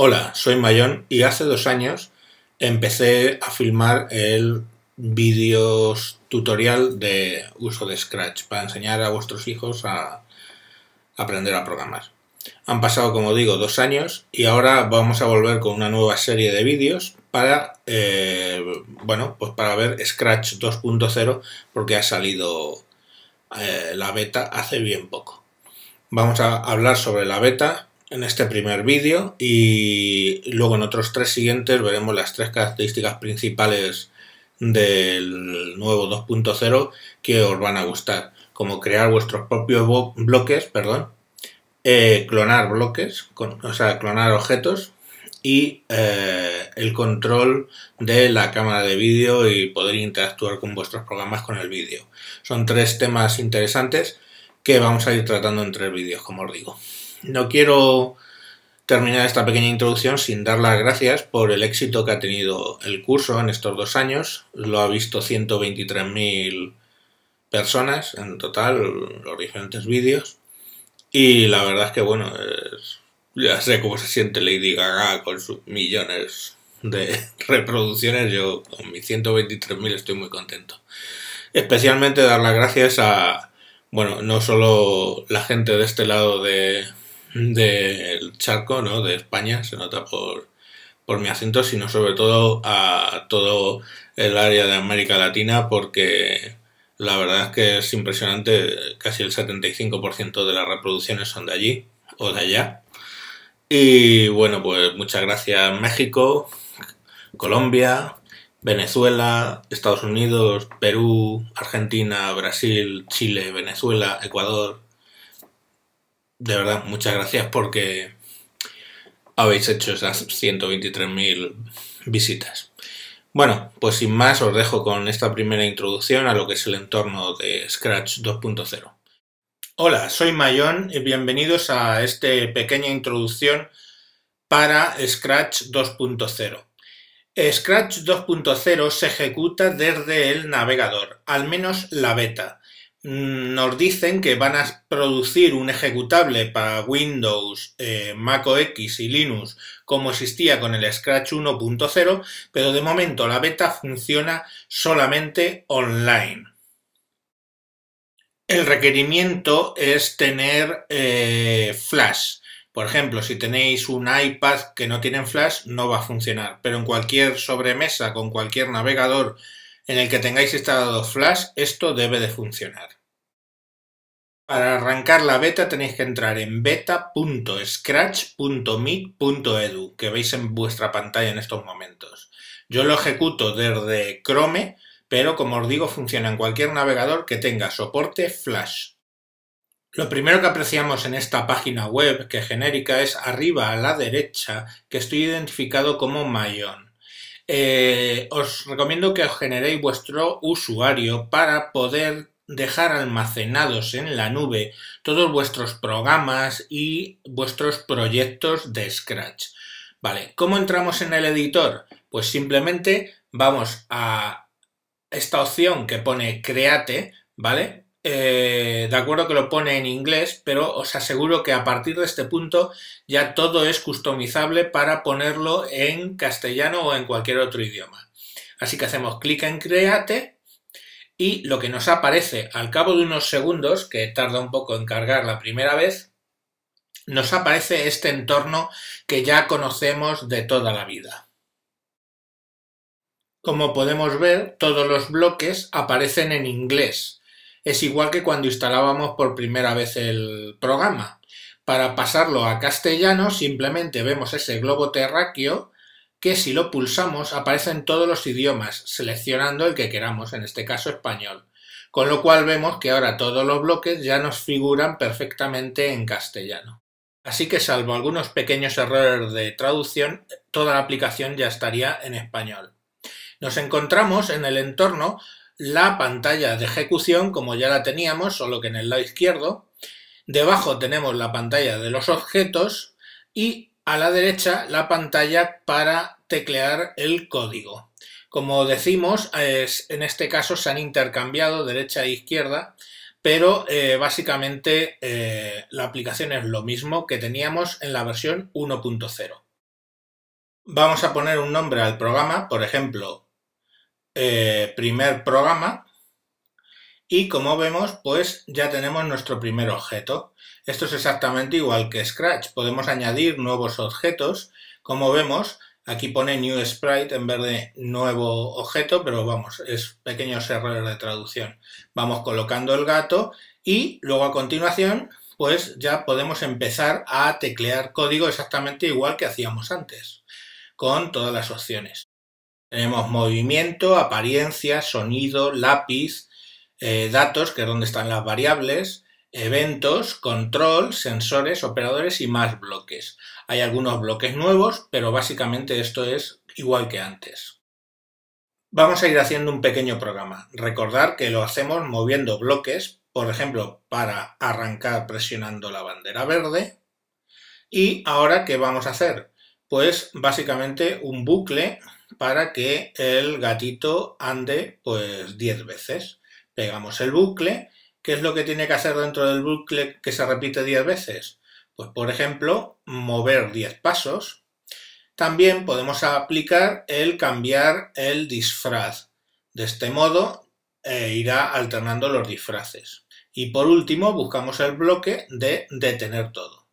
Hola, soy Mayón y hace dos años empecé a filmar el vídeo tutorial de uso de Scratch para enseñar a vuestros hijos a aprender a programar. Han pasado, como digo, dos años y ahora vamos a volver con una nueva serie de vídeos para, eh, bueno, pues para ver Scratch 2.0 porque ha salido eh, la beta hace bien poco. Vamos a hablar sobre la beta, en este primer vídeo y luego en otros tres siguientes veremos las tres características principales del nuevo 2.0 que os van a gustar, como crear vuestros propios bloques, perdón, eh, clonar bloques, o sea, clonar objetos y eh, el control de la cámara de vídeo y poder interactuar con vuestros programas con el vídeo. Son tres temas interesantes que vamos a ir tratando en tres vídeos, como os digo. No quiero terminar esta pequeña introducción sin dar las gracias por el éxito que ha tenido el curso en estos dos años. Lo ha visto 123.000 personas en total, los diferentes vídeos. Y la verdad es que, bueno, ya sé cómo se siente Lady Gaga con sus millones de reproducciones. Yo con mis 123.000 estoy muy contento. Especialmente dar las gracias a, bueno, no solo la gente de este lado de, del charco, ¿no? De España, se nota por, por mi acento, sino sobre todo a todo el área de América Latina, porque la verdad es que es impresionante, casi el 75% de las reproducciones son de allí o de allá. Y bueno, pues muchas gracias México, Colombia, Venezuela, Estados Unidos, Perú, Argentina, Brasil, Chile, Venezuela, Ecuador, de verdad, muchas gracias porque habéis hecho esas 123.000 visitas. Bueno, pues sin más os dejo con esta primera introducción a lo que es el entorno de Scratch 2.0. Hola, soy Mayón y bienvenidos a esta pequeña introducción para Scratch 2.0. Scratch 2.0 se ejecuta desde el navegador, al menos la beta. Mm, nos dicen que van a producir un ejecutable para Windows, eh, Mac OS y Linux como existía con el Scratch 1.0, pero de momento la beta funciona solamente online. El requerimiento es tener eh, flash. Por ejemplo, si tenéis un iPad que no tiene flash, no va a funcionar, pero en cualquier sobremesa, con cualquier navegador en el que tengáis instalado Flash, esto debe de funcionar. Para arrancar la beta tenéis que entrar en beta.scratch.mit.edu, que veis en vuestra pantalla en estos momentos. Yo lo ejecuto desde Chrome, pero como os digo funciona en cualquier navegador que tenga soporte Flash. Lo primero que apreciamos en esta página web, que genérica, es arriba a la derecha, que estoy identificado como Mayon. Eh, os recomiendo que os generéis vuestro usuario para poder dejar almacenados en la nube todos vuestros programas y vuestros proyectos de Scratch. Vale, ¿cómo entramos en el editor? Pues simplemente vamos a esta opción que pone Create, ¿vale? Eh, de acuerdo que lo pone en inglés, pero os aseguro que a partir de este punto ya todo es customizable para ponerlo en castellano o en cualquier otro idioma. Así que hacemos clic en Create y lo que nos aparece al cabo de unos segundos, que tarda un poco en cargar la primera vez, nos aparece este entorno que ya conocemos de toda la vida. Como podemos ver, todos los bloques aparecen en inglés, es igual que cuando instalábamos por primera vez el programa. Para pasarlo a castellano simplemente vemos ese globo terráqueo que si lo pulsamos aparece en todos los idiomas, seleccionando el que queramos, en este caso español. Con lo cual vemos que ahora todos los bloques ya nos figuran perfectamente en castellano. Así que salvo algunos pequeños errores de traducción, toda la aplicación ya estaría en español. Nos encontramos en el entorno la pantalla de ejecución como ya la teníamos, solo que en el lado izquierdo. Debajo tenemos la pantalla de los objetos y a la derecha la pantalla para teclear el código. Como decimos, en este caso se han intercambiado derecha e izquierda, pero eh, básicamente eh, la aplicación es lo mismo que teníamos en la versión 1.0. Vamos a poner un nombre al programa, por ejemplo, eh, primer programa. Y como vemos, pues ya tenemos nuestro primer objeto. Esto es exactamente igual que Scratch. Podemos añadir nuevos objetos. Como vemos, aquí pone New Sprite en verde nuevo objeto, pero vamos, es pequeños errores de traducción. Vamos colocando el gato y luego a continuación, pues ya podemos empezar a teclear código exactamente igual que hacíamos antes, con todas las opciones. Tenemos movimiento, apariencia, sonido, lápiz, eh, datos, que es donde están las variables, eventos, control, sensores, operadores y más bloques. Hay algunos bloques nuevos, pero básicamente esto es igual que antes. Vamos a ir haciendo un pequeño programa. Recordar que lo hacemos moviendo bloques, por ejemplo, para arrancar presionando la bandera verde. ¿Y ahora qué vamos a hacer? Pues básicamente un bucle para que el gatito ande pues 10 veces. Pegamos el bucle. ¿Qué es lo que tiene que hacer dentro del bucle que se repite 10 veces? Pues por ejemplo, mover 10 pasos. También podemos aplicar el cambiar el disfraz. De este modo eh, irá alternando los disfraces. Y por último, buscamos el bloque de detener todo.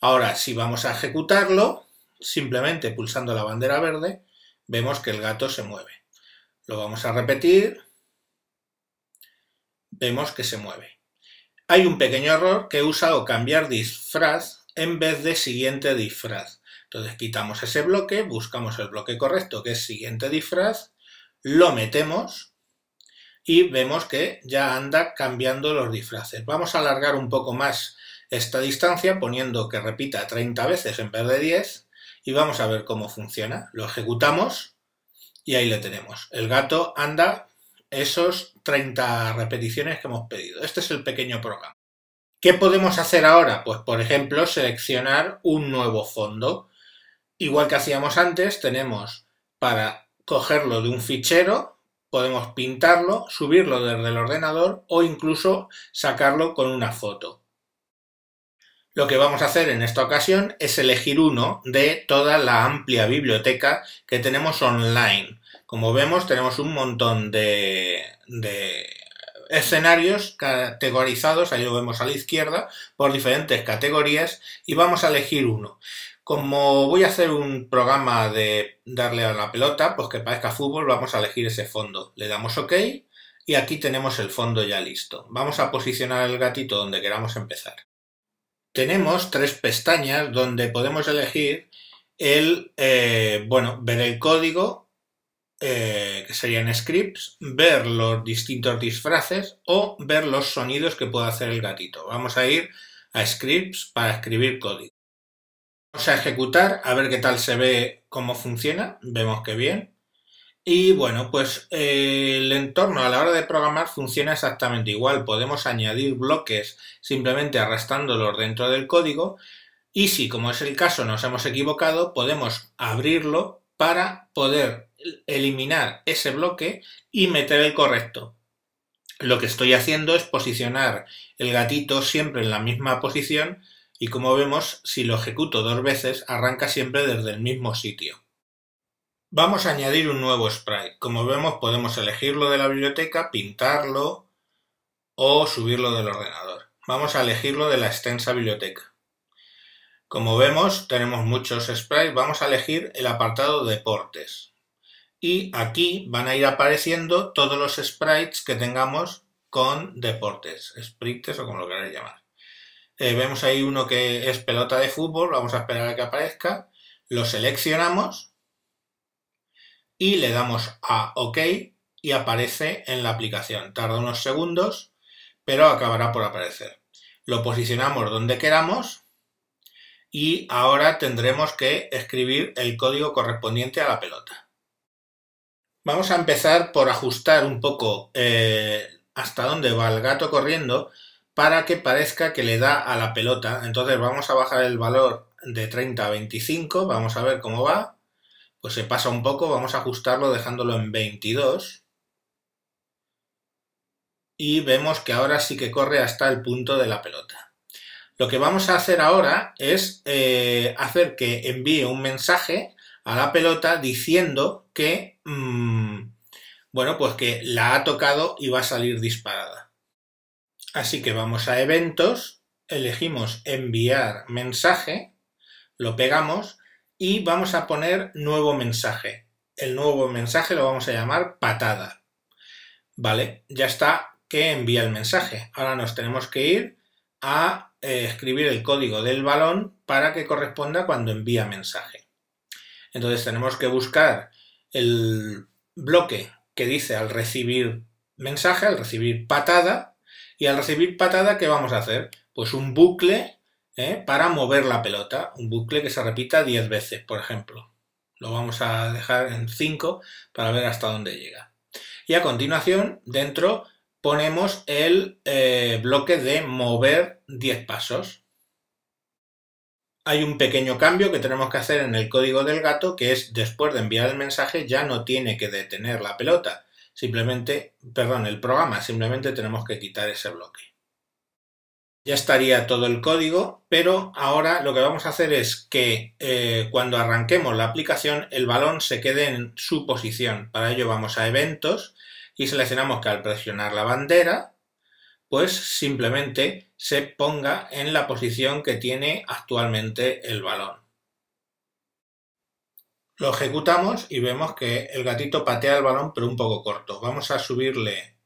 Ahora, si vamos a ejecutarlo, simplemente pulsando la bandera verde, vemos que el gato se mueve. Lo vamos a repetir. Vemos que se mueve. Hay un pequeño error que he usado cambiar disfraz en vez de siguiente disfraz. Entonces quitamos ese bloque, buscamos el bloque correcto que es siguiente disfraz, lo metemos y vemos que ya anda cambiando los disfraces. Vamos a alargar un poco más esta distancia poniendo que repita 30 veces en vez de 10 y vamos a ver cómo funciona. Lo ejecutamos y ahí lo tenemos. El gato anda esos 30 repeticiones que hemos pedido. Este es el pequeño programa. ¿Qué podemos hacer ahora? Pues, por ejemplo, seleccionar un nuevo fondo. Igual que hacíamos antes, tenemos para cogerlo de un fichero, podemos pintarlo, subirlo desde el ordenador o incluso sacarlo con una foto. Lo que vamos a hacer en esta ocasión es elegir uno de toda la amplia biblioteca que tenemos online. Como vemos, tenemos un montón de, escenarios categorizados, ahí lo vemos a la izquierda, por diferentes categorías y vamos a elegir uno. Como voy a hacer un programa de darle a la pelota, pues que parezca fútbol, vamos a elegir ese fondo. Le damos OK y aquí tenemos el fondo ya listo. Vamos a posicionar el gatito donde queramos empezar tenemos tres pestañas donde podemos elegir el, eh, bueno, ver el código, eh, que serían scripts, ver los distintos disfraces o ver los sonidos que puede hacer el gatito. Vamos a ir a scripts para escribir código. Vamos a ejecutar a ver qué tal se ve, cómo funciona. Vemos que bien. Y bueno, pues eh, el entorno a la hora de programar funciona exactamente igual. Podemos añadir bloques simplemente arrastrándolos dentro del código y si, como es el caso, nos hemos equivocado, podemos abrirlo para poder eliminar ese bloque y meter el correcto. Lo que estoy haciendo es posicionar el gatito siempre en la misma posición y como vemos, si lo ejecuto dos veces, arranca siempre desde el mismo sitio. Vamos a añadir un nuevo sprite. Como vemos podemos elegirlo de la biblioteca, pintarlo o subirlo del ordenador. Vamos a elegirlo de la extensa biblioteca. Como vemos tenemos muchos sprites, vamos a elegir el apartado deportes. Y aquí van a ir apareciendo todos los sprites que tengamos con deportes, sprites o como lo queráis llamar. Eh, vemos ahí uno que es pelota de fútbol, vamos a esperar a que aparezca, lo seleccionamos y le damos a OK y aparece en la aplicación. Tarda unos segundos, pero acabará por aparecer. Lo posicionamos donde queramos y ahora tendremos que escribir el código correspondiente a la pelota. Vamos a empezar por ajustar un poco eh, hasta dónde va el gato corriendo para que parezca que le da a la pelota. Entonces vamos a bajar el valor de 30 a 25, vamos a ver cómo va. Pues se pasa un poco, vamos a ajustarlo dejándolo en 22. Y vemos que ahora sí que corre hasta el punto de la pelota. Lo que vamos a hacer ahora es eh, hacer que envíe un mensaje a la pelota diciendo que, mm, bueno, pues que la ha tocado y va a salir disparada. Así que vamos a eventos, elegimos enviar mensaje, lo pegamos y vamos a poner nuevo mensaje. El nuevo mensaje lo vamos a llamar patada. Vale, ya está que envía el mensaje. Ahora nos tenemos que ir a eh, escribir el código del balón para que corresponda cuando envía mensaje. Entonces tenemos que buscar el bloque que dice al recibir mensaje, al recibir patada, y al recibir patada, ¿qué vamos a hacer? Pues un bucle ¿eh? para mover la pelota, un bucle que se repita 10 veces, por ejemplo. Lo vamos a dejar en 5 para ver hasta dónde llega. Y a continuación, dentro ponemos el eh, bloque de mover 10 pasos. Hay un pequeño cambio que tenemos que hacer en el código del gato, que es después de enviar el mensaje ya no tiene que detener la pelota, simplemente, perdón, el programa, simplemente tenemos que quitar ese bloque ya estaría todo el código, pero ahora lo que vamos a hacer es que eh, cuando arranquemos la aplicación el balón se quede en su posición. Para ello vamos a eventos y seleccionamos que al presionar la bandera, pues simplemente se ponga en la posición que tiene actualmente el balón. Lo ejecutamos y vemos que el gatito patea el balón pero un poco corto. Vamos a subirle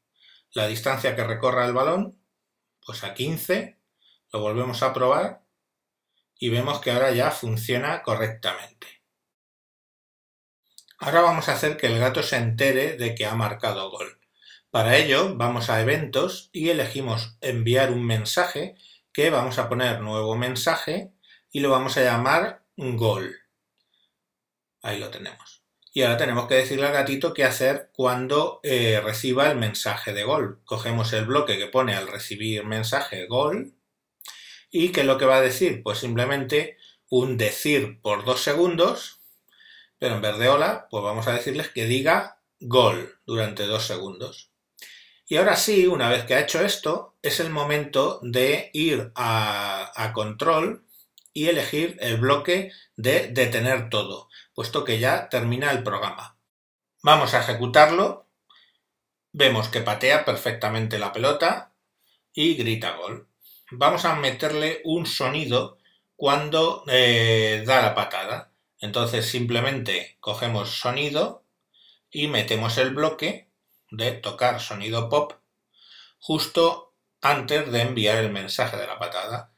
la distancia que recorra el balón pues a 15, lo volvemos a probar y vemos que ahora ya funciona correctamente. Ahora vamos a hacer que el gato se entere de que ha marcado gol. Para ello vamos a eventos y elegimos enviar un mensaje que vamos a poner nuevo mensaje y lo vamos a llamar gol. Ahí lo tenemos. Y ahora tenemos que decirle al gatito qué hacer cuando eh, reciba el mensaje de gol. Cogemos el bloque que pone al recibir mensaje gol. ¿Y qué es lo que va a decir? Pues simplemente un decir por dos segundos, pero en vez de hola, pues vamos a decirles que diga gol durante dos segundos. Y ahora sí, una vez que ha hecho esto, es el momento de ir a, a control y elegir el bloque de detener todo, puesto que ya termina el programa. Vamos a ejecutarlo. Vemos que patea perfectamente la pelota y grita gol. Vamos a meterle un sonido cuando eh, da la patada. Entonces simplemente cogemos sonido y metemos el bloque de tocar sonido pop justo antes de enviar el mensaje de la patada.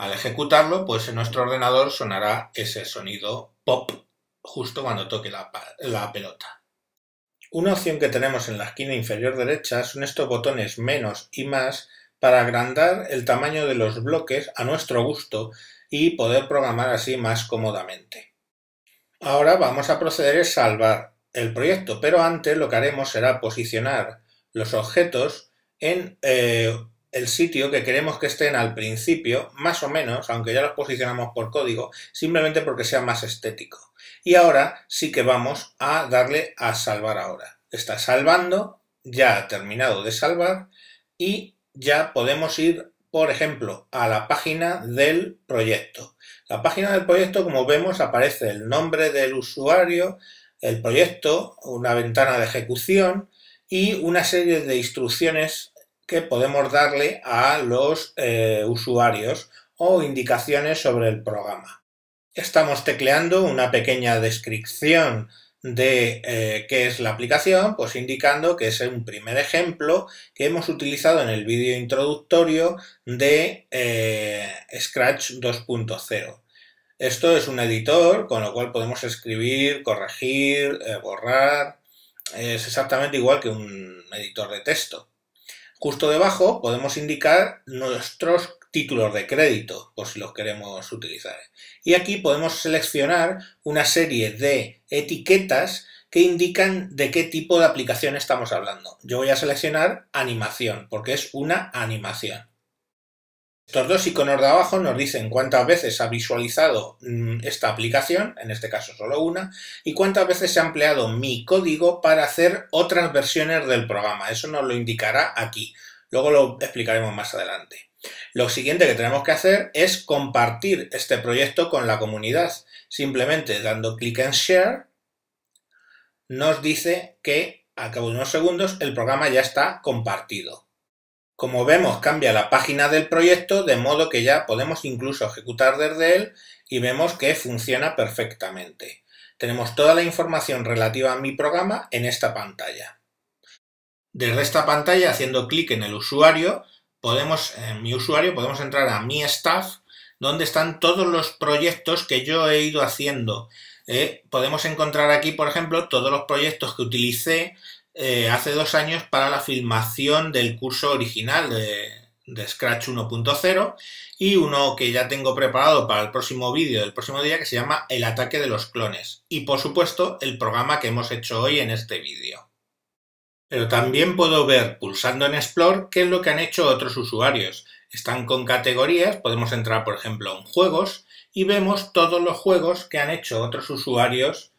Al ejecutarlo, pues en nuestro ordenador sonará ese sonido pop justo cuando toque la, pelota. Una opción que tenemos en la esquina inferior derecha son estos botones menos y más para agrandar el tamaño de los bloques a nuestro gusto y poder programar así más cómodamente. Ahora vamos a proceder a salvar el proyecto, pero antes lo que haremos será posicionar los objetos en eh, el sitio que queremos que estén al principio, más o menos, aunque ya los posicionamos por código, simplemente porque sea más estético. Y ahora sí que vamos a darle a salvar ahora. Está salvando, ya ha terminado de salvar y ya podemos ir, por ejemplo, a la página del proyecto. La página del proyecto, como vemos, aparece el nombre del usuario, el proyecto, una ventana de ejecución, y una serie de instrucciones que podemos darle a los eh, usuarios o indicaciones sobre el programa. Estamos tecleando una pequeña descripción de eh, qué es la aplicación, pues indicando que es un primer ejemplo que hemos utilizado en el vídeo introductorio de eh, Scratch 2.0. Esto es un editor, con lo cual podemos escribir, corregir, borrar. Es exactamente igual que un editor de texto. Justo debajo podemos indicar nuestros títulos de crédito, por si los queremos utilizar. Y aquí podemos seleccionar una serie de etiquetas que indican de qué tipo de aplicación estamos hablando. Yo voy a seleccionar animación, porque es una animación. Estos dos iconos de abajo nos dicen cuántas veces ha visualizado mm, esta aplicación, en este caso solo una, y cuántas veces se ha empleado mi código para hacer otras versiones del programa. Eso nos lo indicará aquí. Luego lo explicaremos más adelante. Lo siguiente que tenemos que hacer es compartir este proyecto con la comunidad. Simplemente dando clic en Share nos dice que a cabo de unos segundos el programa ya está compartido. Como vemos cambia la página del proyecto de modo que ya podemos incluso ejecutar desde él y vemos que funciona perfectamente. Tenemos toda la información relativa a mi programa en esta pantalla. Desde esta pantalla haciendo clic en el usuario, podemos, en mi usuario podemos entrar a mi staff donde están todos los proyectos que yo he ido haciendo. Eh, podemos encontrar aquí, por ejemplo, todos los proyectos que utilicé eh, hace dos años para la filmación del curso original de, Scratch 1.0 y uno que ya tengo preparado para el próximo vídeo del próximo día que se llama El ataque de los clones y por supuesto el programa que hemos hecho hoy en este vídeo. Pero también puedo ver pulsando en Explore qué es lo que han hecho otros usuarios. Están con categorías, podemos entrar por ejemplo en juegos y vemos todos los juegos que han hecho otros usuarios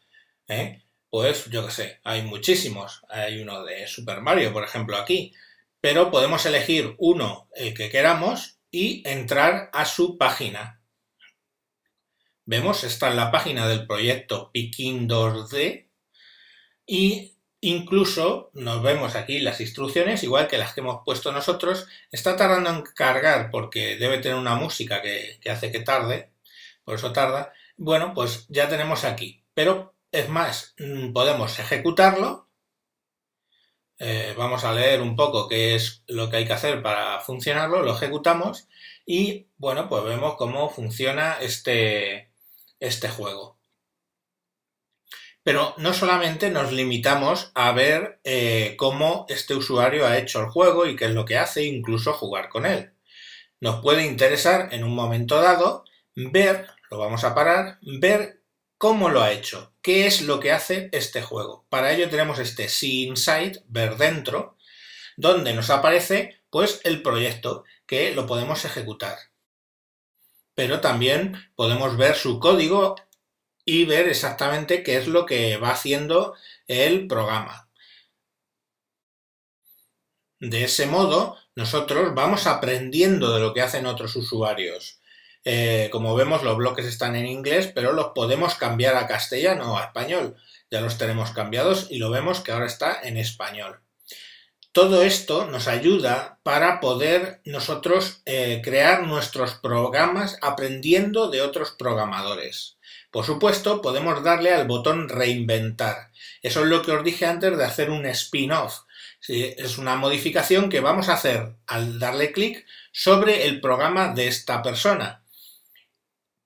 ¿eh? Pues yo qué sé, hay muchísimos. Hay uno de Super Mario, por ejemplo, aquí. Pero podemos elegir uno, el que queramos, y entrar a su página. Vemos, está en la página del proyecto Pikin 2D y incluso nos vemos aquí las instrucciones, igual que las que hemos puesto nosotros. Está tardando en cargar porque debe tener una música que, que hace que tarde, por eso tarda. Bueno, pues ya tenemos aquí, pero es más, mm, podemos ejecutarlo. Eh, vamos a leer un poco qué es lo que hay que hacer para funcionarlo, lo ejecutamos y bueno, pues vemos cómo funciona este, este juego. Pero no solamente nos limitamos a ver eh, cómo este usuario ha hecho el juego y qué es lo que hace, incluso jugar con él. Nos puede interesar en un momento dado ver, lo vamos a parar, ver cómo lo ha hecho, ¿Qué es lo que hace este juego? Para ello tenemos este See Inside, ver dentro, donde nos aparece pues el proyecto que lo podemos ejecutar. Pero también podemos ver su código y ver exactamente qué es lo que va haciendo el programa. De ese modo, nosotros vamos aprendiendo de lo que hacen otros usuarios eh, como vemos, los bloques están en inglés, pero los podemos cambiar a castellano o a español. Ya los tenemos cambiados y lo vemos que ahora está en español. Todo esto nos ayuda para poder nosotros eh, crear nuestros programas aprendiendo de otros programadores. Por supuesto, podemos darle al botón reinventar. Eso es lo que os dije antes de hacer un spin-off. es una modificación que vamos a hacer al darle clic sobre el programa de esta persona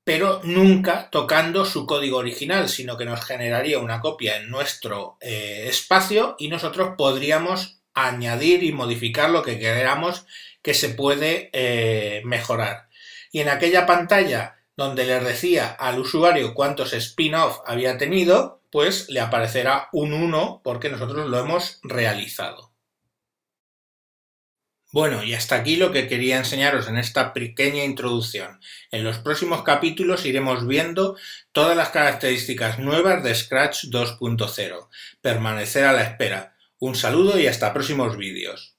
pero nunca tocando su código original, sino que nos generaría una copia en nuestro eh, espacio y nosotros podríamos añadir y modificar lo que queramos que se puede eh, mejorar. Y en aquella pantalla donde le decía al usuario cuántos spin-off había tenido, pues le aparecerá un 1 porque nosotros lo hemos realizado. Bueno, y hasta aquí lo que quería enseñaros en esta pequeña introducción. En los próximos capítulos iremos viendo todas las características nuevas de Scratch 2.0. Permanecer a la espera. Un saludo y hasta próximos vídeos.